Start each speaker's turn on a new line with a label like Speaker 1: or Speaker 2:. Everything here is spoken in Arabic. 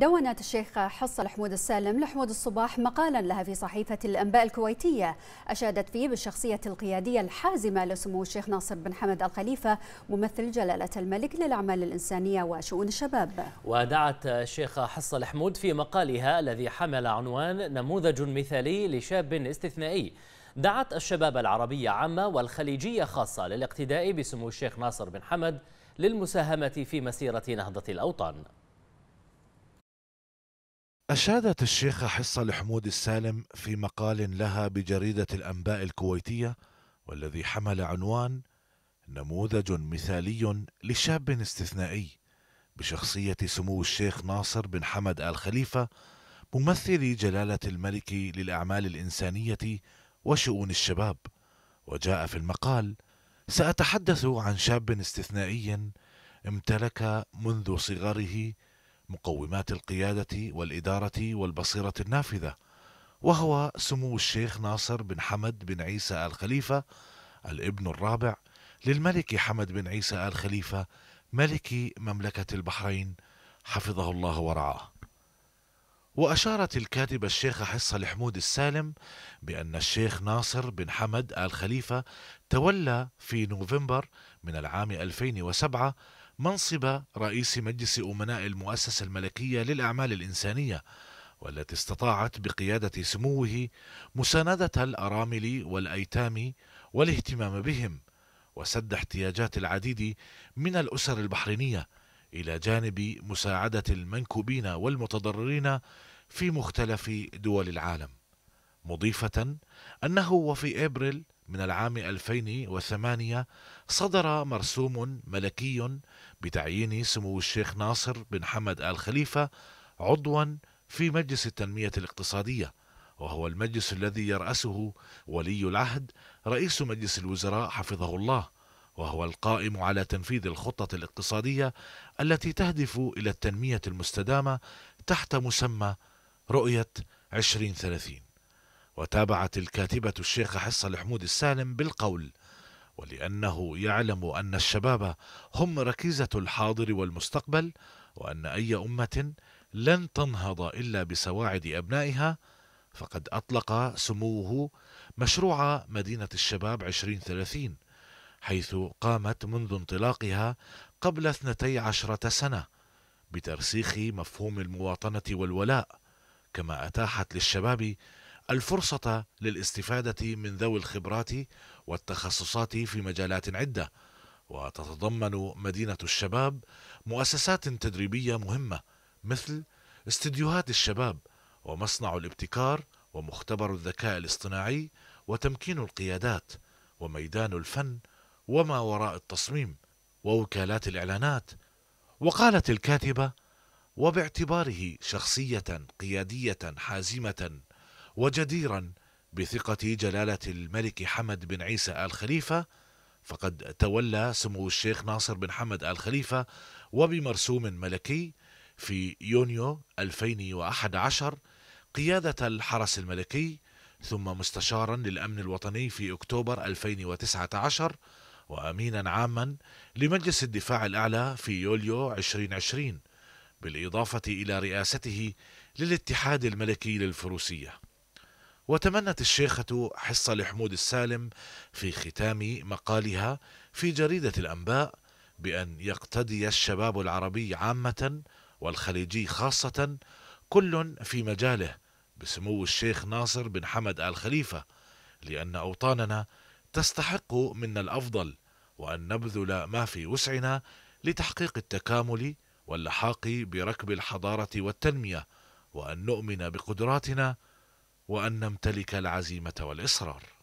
Speaker 1: دونت الشيخ حصة الحمود السالم لحمود الصباح مقالا لها في صحيفة الأنباء الكويتية أشادت فيه بالشخصية القيادية الحازمة لسمو الشيخ ناصر بن حمد الخليفة ممثل جلالة الملك للأعمال الإنسانية وشؤون الشباب ودعت الشيخ حصة الحمود في مقالها الذي حمل عنوان نموذج مثالي لشاب استثنائي دعت الشباب العربية عامة والخليجية خاصة للاقتداء بسمو الشيخ ناصر بن حمد للمساهمة في مسيرة نهضة الأوطان أشادت الشيخة حصة الحمود السالم في مقال لها بجريدة الأنباء الكويتية والذي حمل عنوان نموذج مثالي لشاب استثنائي بشخصية سمو الشيخ ناصر بن حمد آل خليفة ممثل جلالة الملك للأعمال الإنسانية وشؤون الشباب وجاء في المقال سأتحدث عن شاب استثنائي امتلك منذ صغره مقومات القيادة والإدارة والبصيرة النافذة وهو سمو الشيخ ناصر بن حمد بن عيسى آل خليفة الابن الرابع للملك حمد بن عيسى آل خليفة ملك مملكة البحرين حفظه الله ورعاه وأشارت الكاتبة الشيخة حصة لحمود السالم بأن الشيخ ناصر بن حمد آل خليفة تولى في نوفمبر من العام 2007 منصب رئيس مجلس أمناء المؤسسة الملكية للأعمال الإنسانية والتي استطاعت بقيادة سموه مساندة الأرامل والأيتام والاهتمام بهم وسد احتياجات العديد من الأسر البحرينية إلى جانب مساعدة المنكوبين والمتضررين في مختلف دول العالم مضيفة أنه وفي إبريل من العام 2008 صدر مرسوم ملكي بتعيين سمو الشيخ ناصر بن حمد آل خليفة عضوا في مجلس التنمية الاقتصادية وهو المجلس الذي يرأسه ولي العهد رئيس مجلس الوزراء حفظه الله وهو القائم على تنفيذ الخطة الاقتصادية التي تهدف إلى التنمية المستدامة تحت مسمى رؤية 2030 وتابعت الكاتبة الشيخ حصة الحمود السالم بالقول ولأنه يعلم أن الشباب هم ركيزة الحاضر والمستقبل وأن أي أمة لن تنهض إلا بسواعد أبنائها فقد أطلق سموه مشروع مدينة الشباب 2030 حيث قامت منذ انطلاقها قبل 12 سنة بترسيخ مفهوم المواطنة والولاء كما أتاحت للشباب الفرصة للاستفادة من ذوي الخبرات والتخصصات في مجالات عدة وتتضمن مدينة الشباب مؤسسات تدريبية مهمة مثل استديوهات الشباب ومصنع الابتكار ومختبر الذكاء الاصطناعي وتمكين القيادات وميدان الفن وما وراء التصميم ووكالات الإعلانات وقالت الكاتبة وباعتباره شخصية قيادية حازمة وجديرا بثقة جلالة الملك حمد بن عيسى آل خليفة فقد تولى سمو الشيخ ناصر بن حمد آل خليفة وبمرسوم ملكي في يونيو 2011 قيادة الحرس الملكي ثم مستشارا للأمن الوطني في أكتوبر 2019 وأمينا عاما لمجلس الدفاع الأعلى في يوليو 2020 بالإضافة إلى رئاسته للاتحاد الملكي للفروسية وتمنت الشيخة حصة لحمود السالم في ختام مقالها في جريدة الأنباء بأن يقتدي الشباب العربي عامة والخليجي خاصة كل في مجاله بسمو الشيخ ناصر بن حمد آل خليفة لأن أوطاننا تستحق منا الأفضل وأن نبذل ما في وسعنا لتحقيق التكامل واللحاق بركب الحضارة والتنمية وأن نؤمن بقدراتنا وأن نمتلك العزيمة والإصرار